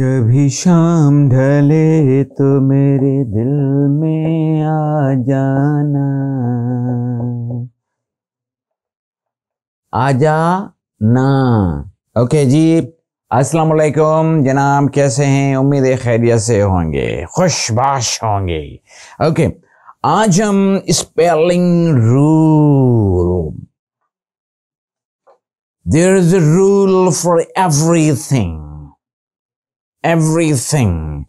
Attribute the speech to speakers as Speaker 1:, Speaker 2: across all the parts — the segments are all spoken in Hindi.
Speaker 1: कभी शाम ढले तो मेरे दिल में आ जाना आ ना ओके जी अस्सलाम वालेकुम जनाब कैसे हैं उम्मीद है खैरियत से होंगे खुशबाश होंगे ओके आज हम spelling rule there is a rule for everything everything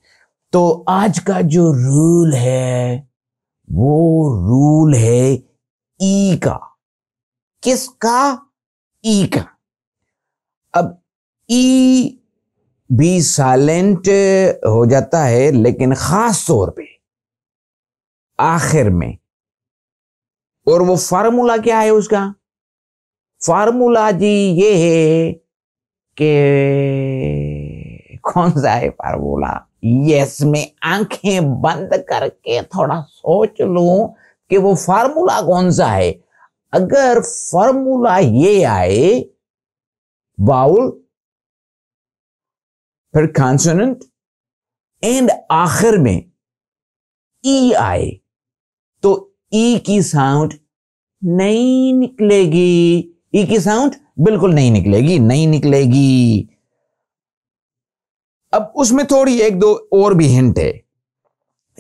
Speaker 1: तो आज का जो रूल है वो रूल है ई e का किसका ई e का अब ई e भी साइलेंट हो जाता है लेकिन खास तौर पे आखिर में और वो फार्मूला क्या है उसका फार्मूला जी ये है कि कौन सा है फार्मूला यस में आंखें बंद करके थोड़ा सोच लू कि वो फार्मूला कौन सा है अगर फार्मूला ये आए बाउल फिर कॉन्सोनेंट एंड आखिर में ई e आए तो ई e की साउंड नहीं निकलेगी ई e की साउंड बिल्कुल नहीं निकलेगी नहीं निकलेगी अब उसमें थोड़ी एक दो और भी हिंट है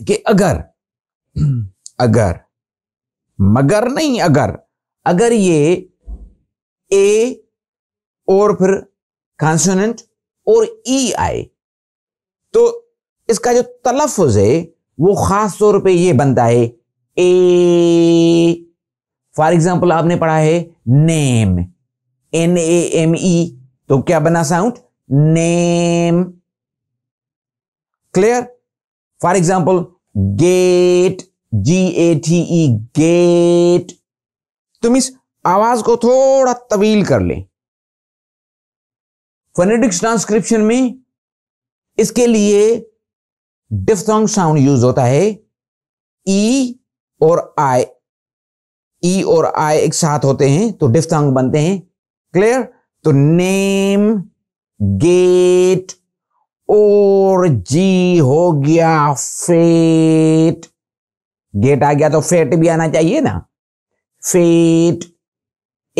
Speaker 1: कि अगर अगर मगर नहीं अगर अगर ये ए और फिर कॉन्सोनेंट और ई e आए तो इसका जो तलफुज है वो खास तौर पे ये बनता है ए फॉर एग्जाम्पल आपने पढ़ा है name N A M E तो क्या बना sound name clear for example gate G A T E gate तुम इस आवाज को थोड़ा तवील कर ले फोनेटिक्स ट्रांसक्रिप्शन में इसके लिए डिफ्थोंग साउंड यूज होता है ई e और आई ई e और आई एक साथ होते हैं तो डिफ्थोंग बनते हैं क्लियर तो नेम गेट और जी हो गया फेट गेट आ गया तो फेट भी आना चाहिए ना fate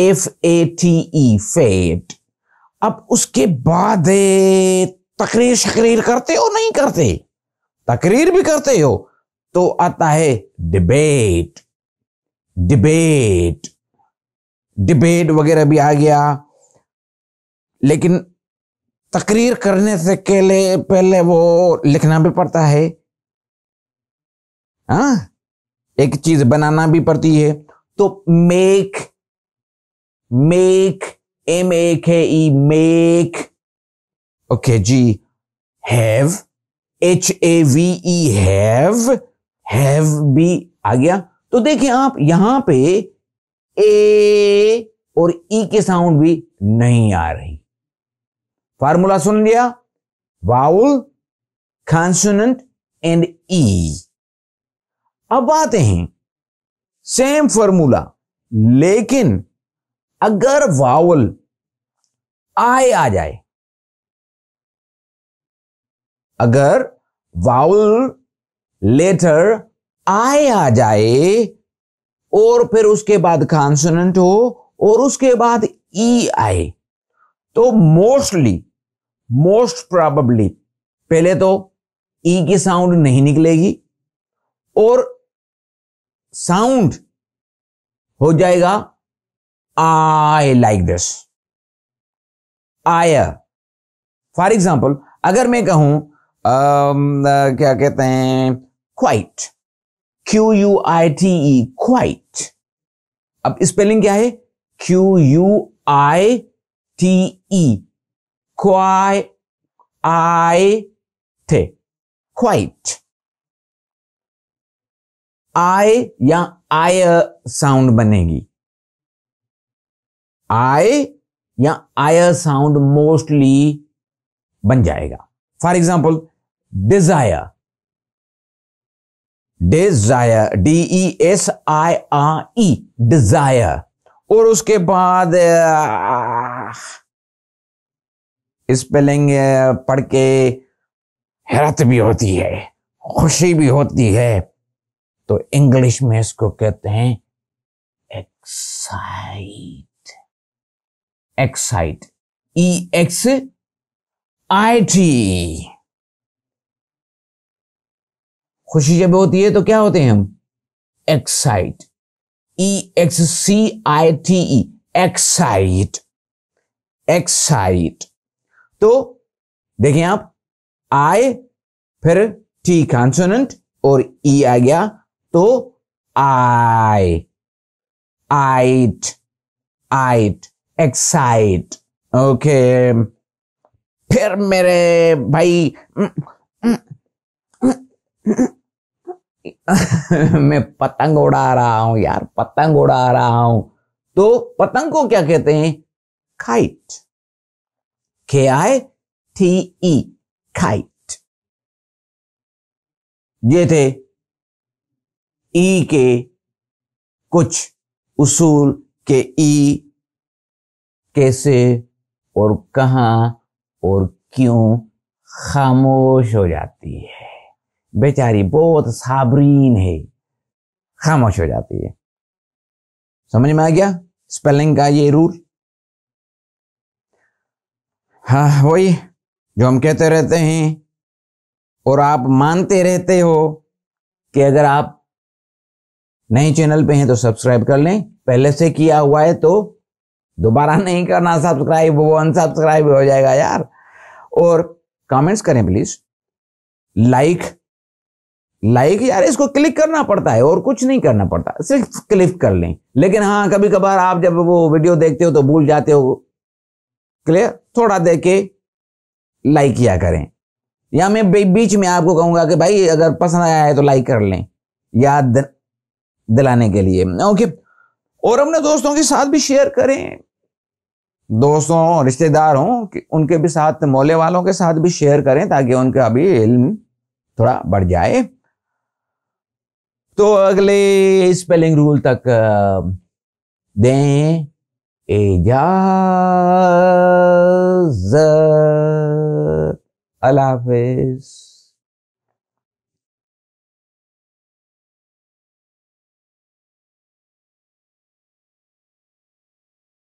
Speaker 1: F A T E fate अब उसके बाद तकरीर शकरीर करते हो नहीं करते तकरीर भी करते हो तो आता है डिबेट डिबेट डिबेट वगैरह भी आ गया लेकिन तकरीर करने से केले पहले वो लिखना भी पड़ता है हा? एक चीज बनाना भी पड़ती है तो make make M A K E make okay जी have H A V E have have भी आ गया तो देखिए आप यहां पे ए और ई e के साउंड भी नहीं आ रही फार्मूला सुन लिया वाउल कंसोनेंट एंड ई अब आते हैं सेम फॉर्मूला लेकिन अगर वाउल आई आ जाए अगर वाउल लेटर आई आ जाए और फिर उसके बाद कॉन्सोनेंट हो और उसके बाद ई आए तो मोस्टली मोस्ट प्रॉबली पहले तो ई e की साउंड नहीं निकलेगी और साउंड हो जाएगा आई लाइक दिस आया फॉर एग्जाम्पल अगर मैं कहूं आ, um, uh, क्या कहते हैं quite Q U I T E quite अब स्पेलिंग क्या है Q U I T E quite थे quite I या आय साउंड बनेगी आय या आय साउंड मोस्टली बन जाएगा for example desire desire D E S I R E desire और उसके बाद स्पेलिंग पढ़ के हैरत भी होती है खुशी भी होती है तो इंग्लिश में इसको कहते हैं excite excite E X I T खुशी जब होती है तो क्या होते हैं हम excite e X C I T E excite excite तो देखें आप आई फिर टी कॉन्सोनेंट और ई e आ गया तो आई आइट आइट एक्साइट ओके फिर मेरे भाई मैं पतंग उड़ा रहा हूं यार पतंग उड़ा रहा हूं तो पतंग को क्या कहते हैं खाइट के आई टी ई खाइट ये थे ई e के कुछ उसूल के ई e कैसे और कहा और क्यों खामोश हो जाती है बेचारी बहुत साबरीन है खामोश हो जाती है समझ में आ गया स्पेलिंग का ये रूल हाँ वही जो हम कहते रहते हैं और आप मानते रहते हो कि अगर आप नए चैनल पे हैं तो सब्सक्राइब कर लें पहले से किया हुआ है तो दोबारा नहीं करना सब्सक्राइब वो अनसब्सक्राइब हो जाएगा यार और कमेंट्स करें प्लीज लाइक like, लाइक यार इसको क्लिक करना पड़ता है और कुछ नहीं करना पड़ता सिर्फ क्लिक कर लें लेकिन हाँ कभी कभार आप जब वो वीडियो देखते हो तो भूल जाते हो क्लियर थोड़ा देख के लाइक किया करें या मैं बीच में आपको कहूंगा कि भाई अगर पसंद आया है तो लाइक कर लें याद दिलाने के लिए ओके और अपने दोस्तों के साथ भी शेयर करें दोस्तों रिश्तेदार हों कि उनके भी साथ मोहल्ले वालों के साथ भी शेयर करें ताकि उनका भी इल्म थोड़ा बढ़ जाए तो अगले स्पेलिंग रूल तक दें एजाज अल्लाह हाफिज़